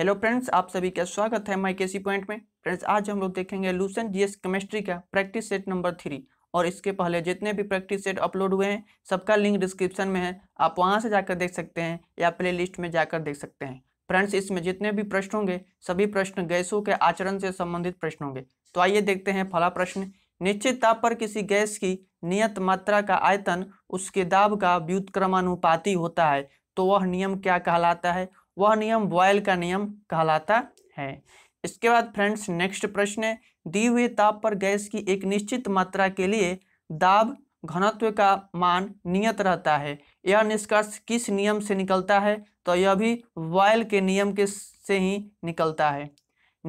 hello friends आप सभी का स्वागत है माई सी पॉइंट में फ्रेंड्स आज हम लोग देखेंगे लूसन जीएस केमिस्ट्री का प्रैक्टिस सेट नंबर थ्री और इसके पहले जितने भी प्रैक्टिस सेट अपलोड हुए हैं सबका लिंक डिस्क्रिप्शन में है आप वहां से जाकर देख सकते हैं या प्ले लिस्ट में जाकर देख सकते हैं फ्रेंड्स इसमें जितने भी प्रश्न होंगे सभी प्रश्न गैसों के आचरण से संबंधित प्रश्न होंगे तो आइए देखते हैं फला प्रश्न निश्चित ताप पर किसी गैस की नियत मात्रा का आयतन उसके दाब का व्युतक्रमानुपाती होता है तो वह नियम क्या कहलाता है वह नियम बॉयल का नियम कहलाता है इसके बाद फ्रेंड्स नेक्स्ट प्रश्न है दी हुई ताप पर गैस की एक निश्चित मात्रा के लिए दाब घनत्व का मान नियत रहता है यह निष्कर्ष किस नियम से निकलता है तो यह भी वॉयल के नियम के से ही निकलता है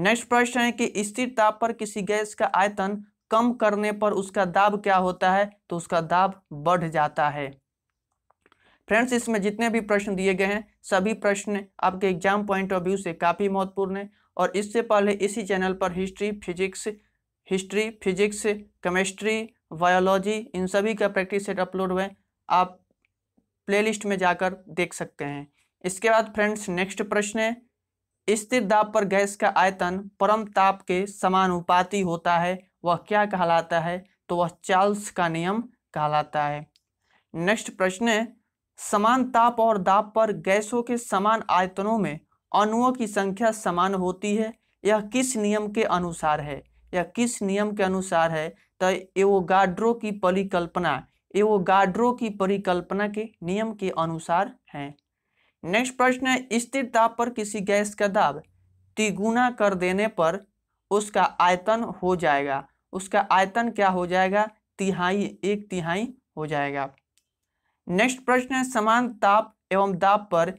नेक्स्ट प्रश्न है कि स्थिर ताप पर किसी गैस का आयतन कम करने पर उसका दाब क्या होता है तो उसका दाब बढ़ जाता है फ्रेंड्स इसमें जितने भी प्रश्न दिए गए हैं सभी प्रश्न आपके एग्जाम पॉइंट ऑफ व्यू से काफ़ी महत्वपूर्ण है और इससे पहले इसी चैनल पर history physics history physics chemistry biology इन सभी का प्रैक्टिस सेट अपलोड हुए आप प्लेलिस्ट में जाकर देख सकते हैं इसके बाद फ्रेंड्स नेक्स्ट प्रश्न है स्थिर दाब पर गैस का आयतन परम ताप के समानुपाती होता है वह क्या कहलाता है तो वह चार्ल्स का नियम कहलाता है नेक्स्ट प्रश्न है समान ताप और दाब पर गैसों के समान आयतनों में अणुओं की संख्या समान होती है यह किस नियम के अनुसार है यह किस नियम के अनुसार है तो एवोगाड्रो की परिकल्पना एवोगाड्रो की परिकल्पना के नियम के अनुसार है नेक्स्ट प्रश्न है स्थिर ताप पर किसी गैस का दाब तिगुना कर देने पर उसका आयतन हो जाएगा उसका आयतन क्या हो जाएगा तिहाई एक तिहाई हो जाएगा नेक्स्ट प्रश्न है समान ताप एवं दाब पर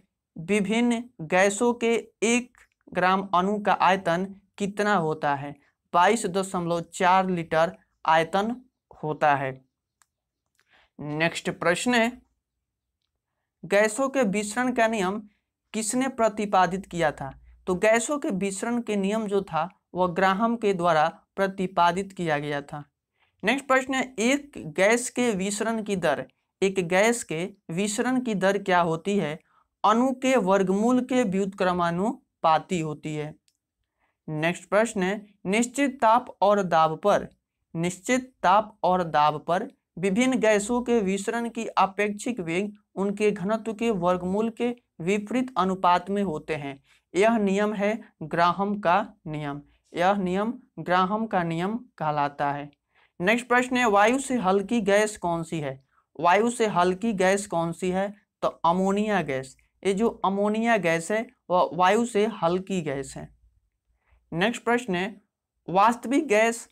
विभिन्न गैसों के एक ग्राम अणु का आयतन कितना होता है बाईस दशमलव चार लीटर आयतन होता है नेक्स्ट प्रश्न है गैसों के विसरण का नियम किसने प्रतिपादित किया था तो गैसों के विसरण के नियम जो था वह ग्राहम के द्वारा प्रतिपादित किया गया था नेक्स्ट प्रश्न है एक गैस के विसरण की दर एक गैस के विसरण की दर क्या होती है अणु के वर्गमूल के व्युतक्रमानुपाती होती है नेक्स्ट प्रश्न है निश्चित ताप और दाब पर निश्चित ताप और दाब पर विभिन्न गैसों के विसरण की अपेक्षिक वेग उनके घनत्व के वर्गमूल के विपरीत अनुपात में होते हैं यह नियम है ग्राहम का नियम यह नियम ग्राहम का नियम कहलाता है नेक्स्ट प्रश्न है वायु से हल्की गैस कौन सी है वायु से हल्की गैस कौन सी है तो अमोनिया गैस ये जो अमोनिया गैस है वह वायु से हल्की गैस है नेक्स्ट प्रश्न है वास्तविक गैस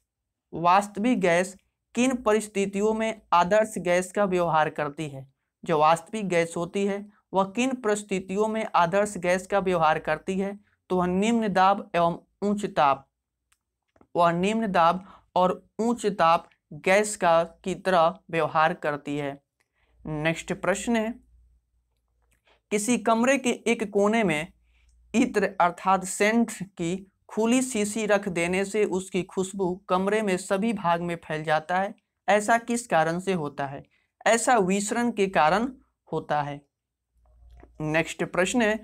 वास्तविक गैस किन परिस्थितियों में आदर्श गैस का व्यवहार करती है जो वास्तविक गैस होती है वह किन परिस्थितियों में आदर्श गैस का व्यवहार करती है तो वह निम्न दाब एवं उच्च ताप वह निम्न दाब और उच्च ताप गैस का की तरह व्यवहार करती है नेक्स्ट प्रश्न है किसी कमरे के एक कोने में इत्र अर्थात सेंट की खुली शीशी रख देने से उसकी खुशबू कमरे में सभी भाग में फैल जाता है ऐसा किस कारण से होता है ऐसा विसरण के कारण होता है नेक्स्ट प्रश्न है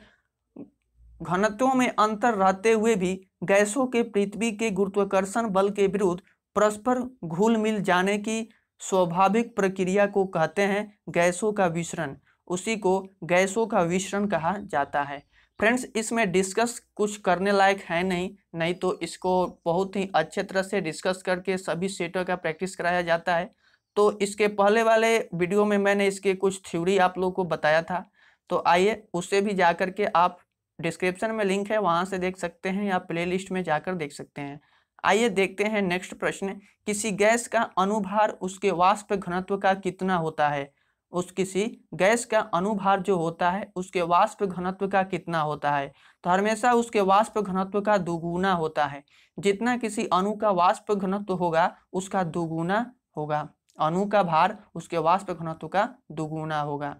घनत्वों में अंतर रहते हुए भी गैसों के पृथ्वी के गुरुत्वाकर्षण बल के विरुद्ध परस्पर घुल मिल जाने की स्वाभाविक प्रक्रिया को कहते हैं गैसों का मिश्रण उसी को गैसों का विश्रण कहा जाता है फ्रेंड्स इसमें डिस्कस कुछ करने लायक है नहीं नहीं तो इसको बहुत ही अच्छे तरह से डिस्कस करके सभी सेटों का प्रैक्टिस कराया जाता है तो इसके पहले वाले वीडियो में मैंने इसके कुछ थ्योरी आप लोगों को बताया था तो आइए उसे भी जा कर के आप डिस्क्रिप्शन में लिंक है वहाँ से देख सकते हैं या प्ले में जाकर देख सकते हैं आइए देखते हैं नेक्स्ट प्रश्न किसी गैस का अनुभार उसके वाष्प घनत्व का कितना होता है उस किसी गैस का अनुभार जो होता है उसके वाष्प घनत्व का कितना होता है तो हमेशा उसके वाष्प घनत्व का दुगुना होता है जितना किसी अणु का वाष्प घनत्व होगा उसका दुगुना होगा अणु का भार उसके वाष्प घनत्व का दुगुना होगा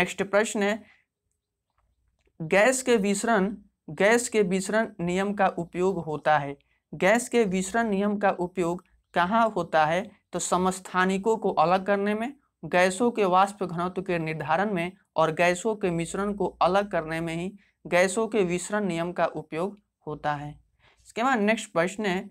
नेक्स्ट प्रश्न है गैस के विसरण गैस के विसरण नियम का उपयोग होता है गैस के विसरण नियम का उपयोग कहाँ होता है तो समस्थानिकों को अलग करने में गैसों के वाष्प घनत्व के निर्धारण में और गैसों के मिश्रण को अलग करने में ही गैसों के विसरण नियम का उपयोग होता है इसके बाद नेक्स्ट प्रश्न है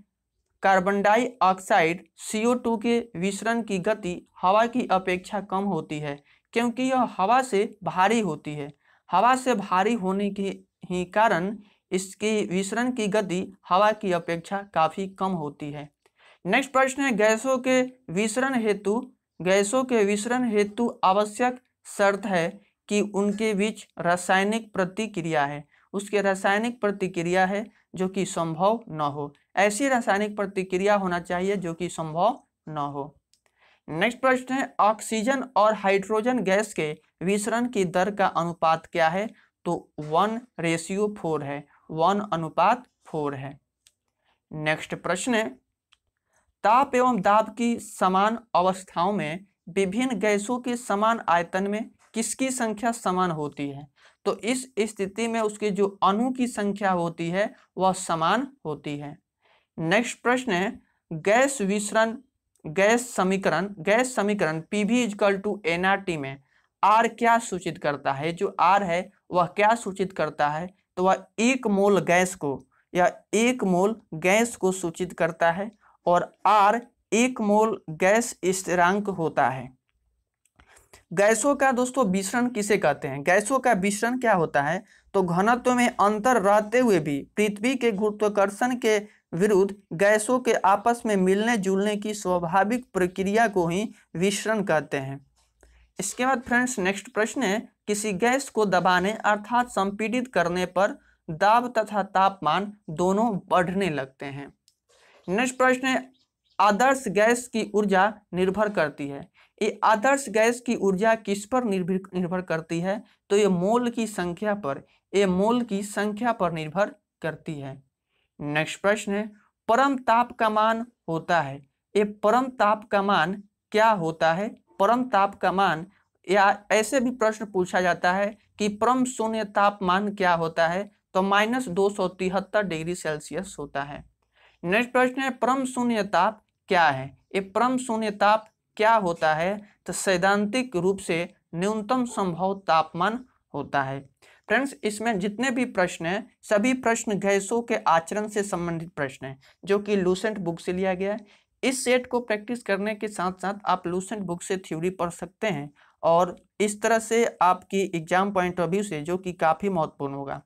कार्बन डाइऑक्साइड CO2 के विसरण की गति हवा की अपेक्षा कम होती है क्योंकि यह हवा से भारी होती है हवा से भारी होने के ही कारण इसकी विसरण की गति हवा की अपेक्षा काफ़ी कम होती है नेक्स्ट प्रश्न है गैसों के विसरण हेतु गैसों के विसरण हेतु आवश्यक शर्त है कि उनके बीच रासायनिक प्रतिक्रिया है उसके रासायनिक प्रतिक्रिया है जो कि संभव न हो ऐसी रासायनिक प्रतिक्रिया होना चाहिए जो कि संभव न हो नेक्स्ट प्रश्न है ऑक्सीजन और हाइड्रोजन गैस के विसरण की दर का अनुपात क्या है तो वन रेशियो फोर है वन अनुपात फोर है नेक्स्ट प्रश्न है ताप एवं दाब की समान अवस्थाओं में विभिन्न गैसों के समान आयतन में किसकी संख्या समान होती है तो इस स्थिति में उसके जो अणु की संख्या होती है वह समान होती है नेक्स्ट प्रश्न है गैस विसरण गैस समीकरण गैस समीकरण P V equal to n R T में आर क्या सूचित करता है जो आर है वह क्या सूचित करता है तो वह एक मोल गैस को या एक मोल गैस को सूचित करता है और आर एक मोल गैस स्थिरांक होता है गैसों का दोस्तों विसरण किसे कहते हैं गैसों का विसरण क्या होता है तो घनत्व में अंतर रहते हुए भी पृथ्वी के गुरुत्वाकर्षण के विरुद्ध गैसों के आपस में मिलने जुलने की स्वाभाविक प्रक्रिया को ही विसरण कहते हैं इसके बाद फ्रेंड्स नेक्स्ट प्रश्न है किसी गैस को दबाने अर्थात संपीड़ित करने पर दाब तथा तापमान दोनों बढ़ने लगते हैं नेक्स्ट प्रश्न है आदर्श गैस की ऊर्जा निर्भर करती है ये आदर्श गैस की ऊर्जा किस पर निर्भर निर्भर करती है तो ये मोल की संख्या पर ये मोल की संख्या पर निर्भर करती है नेक्स्ट प्रश्न है परम ताप का मान होता है ये परम ताप का मान क्या होता है परम ताप का मान या ऐसे भी प्रश्न पूछा जाता है कि परम शून्य तापमान क्या होता है तो माइनस दो सौ तिहत्तर डिग्री सेल्सियस होता है नेक्स्ट प्रश्न है परम शून्य ताप क्या है ये परम शून्य ताप क्या होता है तो सैद्धांतिक रूप से न्यूनतम संभव तापमान होता है फ्रेंड्स इसमें जितने भी प्रश्न हैं सभी प्रश्न गैसों के आचरण से संबंधित प्रश्न हैं जो कि लूसेंट बुक से लिया गया है इस सेट को प्रैक्टिस करने के साथ साथ आप लूसेंट बुक से थ्योरी पढ़ सकते हैं और इस तरह से आपकी एग्जाम पॉइंट ऑफ व्यू से जो कि काफ़ी महत्वपूर्ण होगा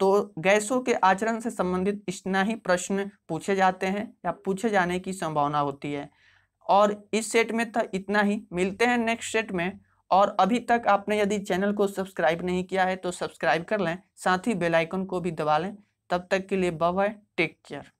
तो गैसों के आचरण से संबंधित इतना ही प्रश्न पूछे जाते हैं या पूछे जाने की संभावना होती है और इस सेट में तो इतना ही मिलते हैं नेक्स्ट सेट में और अभी तक आपने यदि चैनल को सब्सक्राइब नहीं किया है तो सब्सक्राइब कर लें साथ ही बेलाइकन को भी दबा लें तब तक के लिए बाय टेक केयर